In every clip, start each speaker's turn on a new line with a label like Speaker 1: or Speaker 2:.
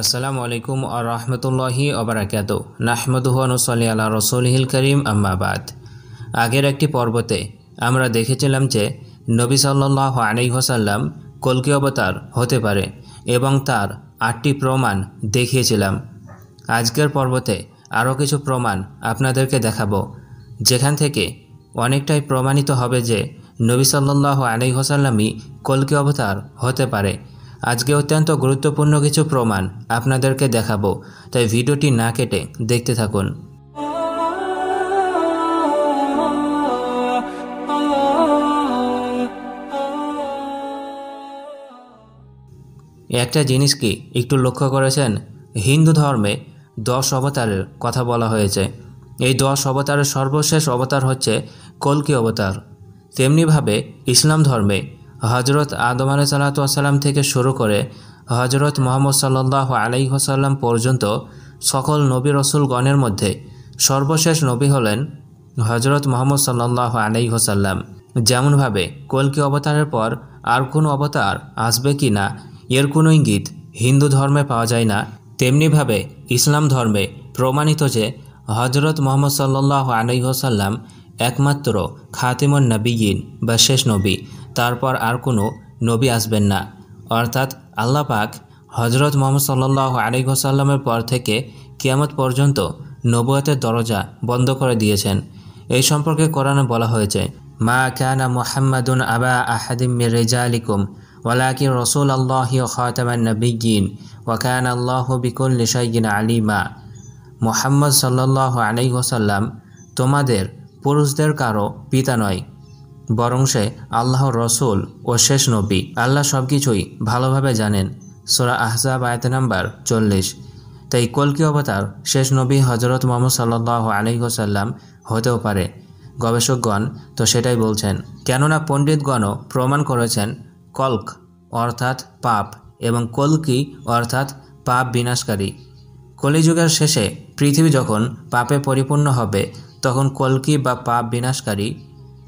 Speaker 1: আসসালামু আলাইকুম আ রহমতুল্লাহি অবরাকাত নাহমদুহনুসলি আল্লাহ রসুলহিল করিম আম্মাবাদ আগের একটি পর্বতে আমরা দেখেছিলাম যে নবী সাল্লাহ আলাইহসাল্লাম কলকি অবতার হতে পারে এবং তার আটটি প্রমাণ দেখিয়েছিলাম আজকের পর্বতে আরও কিছু প্রমাণ আপনাদেরকে দেখাবো যেখান থেকে অনেকটাই প্রমাণিত হবে যে নবী সাল্লাহ আলাইহসাল্লামই কলকি অবতার হতে পারে আজকে অত্যন্ত গুরুত্বপূর্ণ কিছু প্রমাণ আপনাদেরকে দেখাবো তাই ভিডিওটি না কেটে দেখতে থাকুন একটা জিনিস কি একটু লক্ষ্য করেছেন হিন্দু ধর্মে দশ অবতারের কথা বলা হয়েছে এই দশ অবতারের সর্বশেষ অবতার হচ্ছে কলকি অবতার তেমনিভাবে ইসলাম ধর্মে হজরত আদম আলাই সাল্লাতাম থেকে শুরু করে হজরত মোহাম্মদ সাল্লাহ আলাই পর্যন্ত সকল নবী রসুলগণের মধ্যে সর্বশেষ নবী হলেন হজরত মোহাম্মদ সাল্লাহ আলাই হোসাল্লাম যেমনভাবে কলকি অবতারের পর আর কোনো অবতার আসবে কি না এর কোনো ইঙ্গিত হিন্দু ধর্মে পাওয়া যায় না তেমনিভাবে ইসলাম ধর্মে প্রমাণিত যে হজরত মোহাম্মদ সাল্লাহ আলহ্লাম একমাত্র খাতিমন নবীগিন বা শেষ নবী তারপর আর কোনো নবী আসবেন না অর্থাৎ আল্লাহ পাক হজরত মোহাম্মদ সাল্লাহ আলিহসাল্লামের পর থেকে কিয়ামত পর্যন্ত নবুয়তের দরজা বন্ধ করে দিয়েছেন এই সম্পর্কে কোরআনে বলা হয়েছে মা কানা মোহাম্মদুন আবা আহাদিম রেজা আলিকুম ওয়ালাকি রসুল আল্লাহি খাতামান্নবিগিন ওয়াকান আল্লাহ বিকুল নিশাইগিন মা মোহাম্মদ সাল্লাহ আলাইহসাল্লাম তোমাদের পুরুষদের কারো পিতা নয় বরং সে আল্লাহ রসুল ও শেষ নবী আল্লাহ সব কিছুই ভালোভাবে জানেন সোরা আহজাব আয়াত নাম্বার চল্লিশ তাই কলকি অবতার শেষ নবী হজরত মোহাম্মদ সাল্লাহ আলহিহসাল্লাম হতেও পারে গবেষকগণ তো সেটাই বলছেন কেননা পণ্ডিতগণও প্রমাণ করেছেন কল্ক অর্থাৎ পাপ এবং কলকি অর্থাৎ পাপ বিনাশকারী কলিযুগের শেষে পৃথিবী যখন পাপে পরিপূর্ণ হবে তখন কলকি বা পাপ বিনাশকারী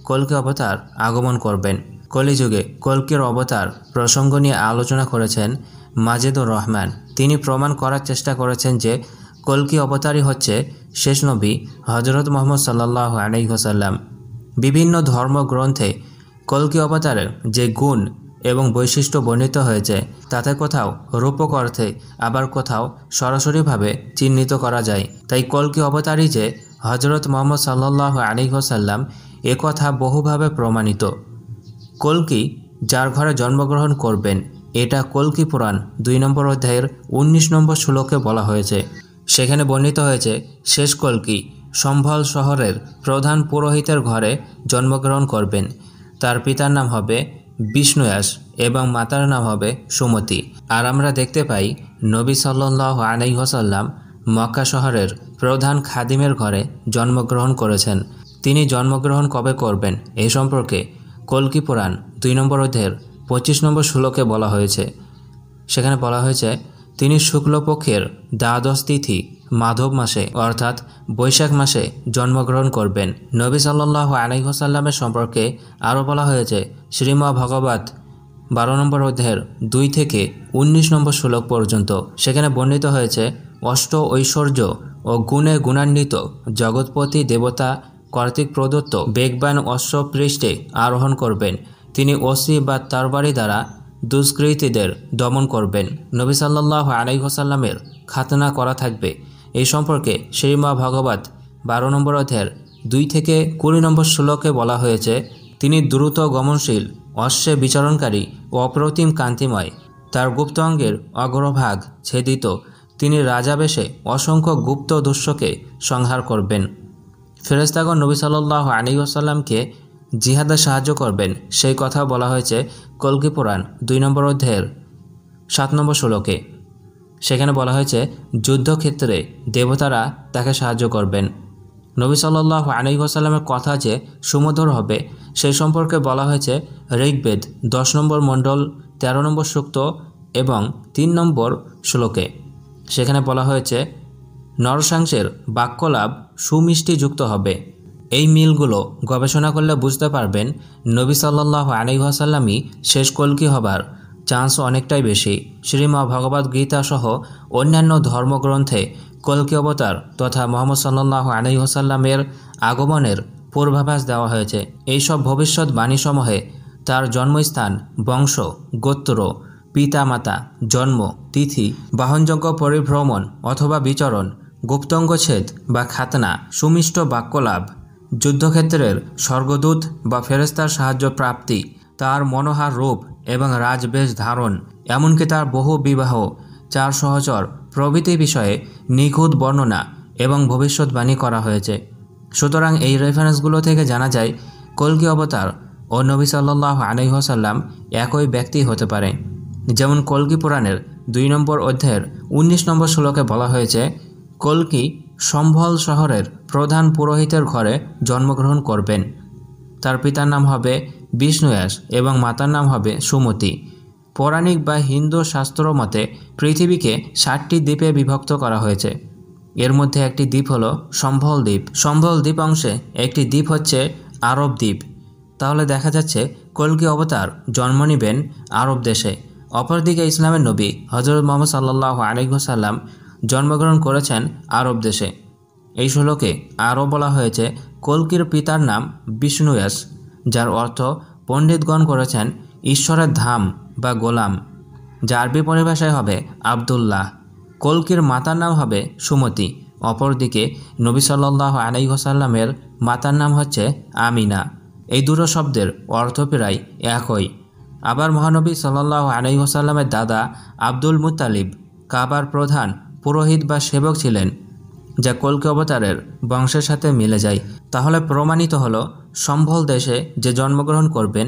Speaker 1: কলকে অবতার আগমন করবেন কলিযুগে কলকের অবতার প্রসঙ্গ নিয়ে আলোচনা করেছেন মাজেদুর রহমান তিনি প্রমাণ করার চেষ্টা করেছেন যে কলকি অবতারই হচ্ছে শেষ নবী হজরত মোহাম্মদ সাল্লাহ সাল্লাম বিভিন্ন ধর্মগ্রন্থে কলকি অবতারের যে গুণ এবং বৈশিষ্ট্য বর্ণিত হয়েছে তাতে কোথাও রূপক অর্থে আবার কোথাও সরাসরিভাবে চিহ্নিত করা যায় তাই কলকি অবতারই যে হজরত মোহাম্মদ সাল্লাহ আলী সাল্লাম একথা বহুভাবে প্রমাণিত কলকি যার ঘরে জন্মগ্রহণ করবেন এটা কলকি পুরাণ দুই নম্বর অধ্যায়ের ১৯ নম্বর শ্লোকে বলা হয়েছে সেখানে বর্ণিত হয়েছে শেষ কলকি সম্ভল শহরের প্রধান পুরোহিতের ঘরে জন্মগ্রহণ করবেন তার পিতার নাম হবে বিষ্ণুয়াস এবং মাতার নাম হবে সুমতি আর আমরা দেখতে পাই নবী সাল্লাহ আলাইহসাল্লাম মক্কা শহরের প্রধান খাদিমের ঘরে জন্মগ্রহণ করেছেন তিনি জন্মগ্রহণ কবে করবেন এই সম্পর্কে কলকি পুরাণ দুই নম্বর অধ্যায়ের পঁচিশ নম্বর শ্লোকে বলা হয়েছে সেখানে বলা হয়েছে তিনি শুক্লপক্ষের দ্বাদশ তিথি মাধব মাসে অর্থাৎ বৈশাখ মাসে জন্মগ্রহণ করবেন নবী সাল্লাহ আলাইহসাল্লামের সম্পর্কে আরও বলা হয়েছে শ্রীম ভগবত বারো নম্বর অধ্যায়ের দুই থেকে ১৯ নম্বর শ্লোক পর্যন্ত সেখানে বর্ণিত হয়েছে অষ্ট ঐশ্বর্য ও গুণে গুণান্বিত জগৎপতি দেবতা কার্তিক প্রদত্ত বেগবান অশ্বপৃষ্ঠে আরোহণ করবেন তিনি অসি বা তারবারি দ্বারা দুষ্কৃতীদের দমন করবেন নবী সাল্লাহ আলাইহসাল্লামের খাতনা করা থাকবে এই সম্পর্কে শ্রীমা ভগবত বারো নম্বর অধ্যায়ের দুই থেকে কুড়ি নম্বর শ্লোকে বলা হয়েছে তিনি দ্রুত গমনশীল অশ্বে বিচারণকারী ও অপ্রতিম কান্তিময় তার গুপ্তাঙ্গের অগ্রভাগ ছেদিত তিনি রাজাবেশে অসংখ্য গুপ্ত দস্যকে সংহার করবেন ফেরেস্তাগণ নবী সাল্লাহ আলী আসাল্লামকে জিহাদে সাহায্য করবেন সেই কথা বলা হয়েছে কলকি পুরাণ দুই নম্বর অধ্যায়ের সাত নম্বর ষোলোকে সেখানে বলা হয়েছে যুদ্ধক্ষেত্রে দেবতারা তাকে সাহায্য করবেন নবী সাল্লাহ ওসাল্লামের কথা যে সুমধুর হবে সেই সম্পর্কে বলা হয়েছে ঋগ্বেদ দশ নম্বর মণ্ডল ১৩ নম্বর সূক্ত এবং তিন নম্বর শ্লোকে সেখানে বলা হয়েছে নরসাংসের বাক্যলাভ সুমিষ্টিযুক্ত হবে এই মিলগুলো গবেষণা করলে বুঝতে পারবেন নবী সাল্লাহ আলিহাসাল্লামই শেষ কলকি হবার চান্স অনেকটাই বেশি শ্রীমা ভগবদ গীতা সহ অন্যান্য ধর্মগ্রন্থে কলকি অবতার তথা মোহাম্মদ সাল্লাহ আলিহাসাল্লামের আগমনের পূর্বাভাস দেওয়া হয়েছে এইসব ভবিষ্যৎ বাণীসমূহে তার জন্মস্থান বংশ গোত্র পিতামাতা জন্ম তিথি বাহনযোগ্য পরিভ্রমণ অথবা বিচরণ গুপ্তঙ্গছেদ বা খাতনা সুমিষ্ট বাক্যলাভ যুদ্ধক্ষেত্রের স্বর্গদূত বা ফেরেস্তার সাহায্য প্রাপ্তি তার মনোহার রূপ এবং রাজবেশ ধারণ এমনকি তার বহু বিবাহ চার সহচর প্রভৃতি বিষয়ে নিখুঁত বর্ণনা এবং ভবিষ্যৎবাণী করা হয়েছে সুতরাং এই রেফারেন্সগুলো থেকে জানা যায় কলকি অবতার ও নবী সাল্লাহ আলহ্লাম একই ব্যক্তি হতে পারে যেমন কলকি পুরাণের দুই নম্বর অধ্যায়ের ১৯ নম্বর শ্লোকে বলা হয়েছে কল্কি সম্ভল শহরের প্রধান পুরোহিতের ঘরে জন্মগ্রহণ করবেন তার পিতার নাম হবে বিষ্ণুয়াস এবং মাতার নাম হবে সুমতি পৌরাণিক বা হিন্দু শাস্ত্র মতে পৃথিবীকে ষাটটি দ্বীপে বিভক্ত করা হয়েছে এর মধ্যে একটি দ্বীপ হলো সম্ভল দ্বীপ সম্ভল দ্বীপ অংশে একটি দ্বীপ হচ্ছে আরব দ্বীপ তাহলে দেখা যাচ্ছে কলকি অবতার জন্ম নেবেন আরব দেশে অপরদিকে ইসলামের নবী হজরত মোহাম্মদ সাল্লাহ আলহিহসাল্লাম জন্মগ্রহণ করেছেন আরব দেশে এই শ্লোকে আরও বলা হয়েছে কল্কির পিতার নাম বিষ্ণুয়াস যার অর্থ পণ্ডিতগণ করেছেন ঈশ্বরের ধাম বা গোলাম যা আরবি পরিভাষায় হবে আবদুল্লাহ কল্কির মাতার নাম হবে সুমতি অপরদিকে নবী সাল্লাহ আলাইহসাল্লামের মাতার নাম হচ্ছে আমিনা এই দুটো শব্দের অর্থ প্রায় একই আবার মহানবী সাল্লাহ আলাইহসাল্লামের দাদা আব্দুল মুতালিব কাবার প্রধান পুরোহিত বা সেবক ছিলেন যা কল্কি অবতারের বংশের সাথে মিলে যায় তাহলে প্রমাণিত হল সম্ভল দেশে যে জন্মগ্রহণ করবেন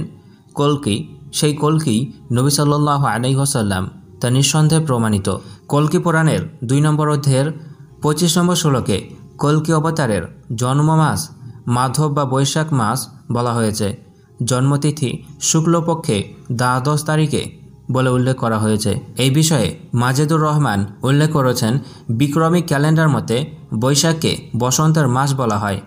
Speaker 1: কলকি সেই কলকি নবী সাল্লাহ আলাইহসাল্লাম তা নিঃসন্দেহে প্রমাণিত কলকি পুরাণের দুই নম্বর অধ্যায়ের পঁচিশ নম্বর শ্লোকে কলকি অবতারের জন্ম মাস মাধব বা বৈশাখ মাস বলা হয়েছে জন্মতিথি শুক্লপক্ষে দ্বাদশ তারিখে বলে উল্লেখ করা হয়েছে এই বিষয়ে মাজেদুর রহমান উল্লেখ করেছেন বিক্রমী ক্যালেন্ডার মতে বৈশাখকে বসন্তের মাস বলা হয়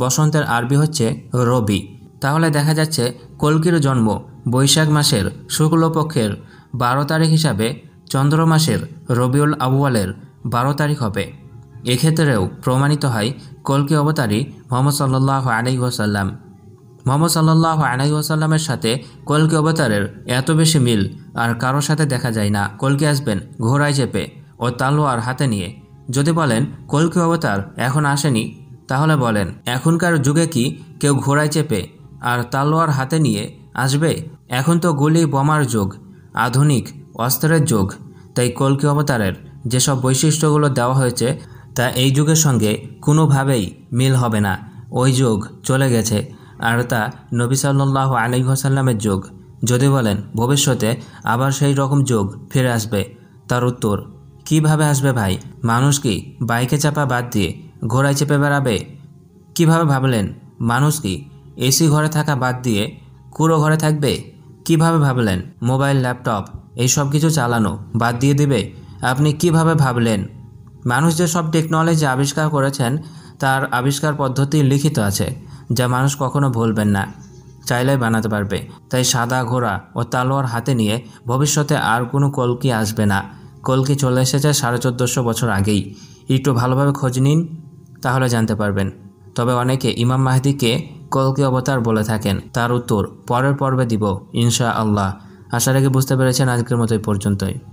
Speaker 1: বসন্তের আরবি হচ্ছে রবি তাহলে দেখা যাচ্ছে কল্কির জন্ম বৈশাখ মাসের শুক্লপক্ষের বারো তারিখ হিসাবে চন্দ্র মাসের রবিউল আবুয়ালের বারো তারিখ হবে এক্ষেত্রেও প্রমাণিত হয় কল্কি অবতারী মোহাম্মদ সাল্লাহ আলাই ওয়াসাল্লাম মোহাম্মদ সাল্লাহ আলাই ওয়াসাল্লামের সাথে কল্কি অবতারের এত বেশি মিল আর কারোর সাথে দেখা যায় না কলকি আসবেন ঘোড়ায় চেপে ও তালোয়ার হাতে নিয়ে যদি বলেন কলকে অবতার এখন আসেনি তাহলে বলেন এখনকার যুগে কি কেউ ঘোড়ায় চেপে আর তালোয়ার হাতে নিয়ে আসবে এখন তো গুলি বোমার যুগ আধুনিক অস্ত্রের যুগ তাই কলকি অবতারের যেসব বৈশিষ্ট্যগুলো দেওয়া হয়েছে তা এই যুগের সঙ্গে কোনোভাবেই মিল হবে না ওই যুগ চলে গেছে আর তা নবী সাল্লাহ আলী হাসাল্লামের যুগ যদি বলেন ভবিষ্যতে আবার সেই রকম যোগ ফিরে আসবে তার উত্তর কিভাবে আসবে ভাই মানুষ কি বাইকে চাপা বাদ দিয়ে ঘোড়ায় চেপে বেড়াবে কিভাবে ভাবলেন মানুষ কি এসি ঘরে থাকা বাদ দিয়ে কুড়ো ঘরে থাকবে কিভাবে ভাবলেন মোবাইল ল্যাপটপ এই সব কিছু চালানো বাদ দিয়ে দেবে আপনি কিভাবে ভাবলেন মানুষ যে সব টেকনোলজি আবিষ্কার করেছেন তার আবিষ্কার পদ্ধতি লিখিত আছে যা মানুষ কখনো ভুলবেন না চাইলেই বানাতে পারবে তাই সাদা ঘোড়া ও তালোয়ার হাতে নিয়ে ভবিষ্যতে আর কোনো কলকি আসবে না কলকি চলে এসেছে সাড়ে চোদ্দোশো বছর আগেই একটু ভালোভাবে খোঁজ নিন তাহলে জানতে পারবেন তবে অনেকে ইমাম মাহদিকে কলকি অবতার বলে থাকেন তার উত্তর পরের পর্বে দিব ইনশা আল্লাহ আশা রেখে বুঝতে পেরেছেন আজকের মতো এই পর্যন্তই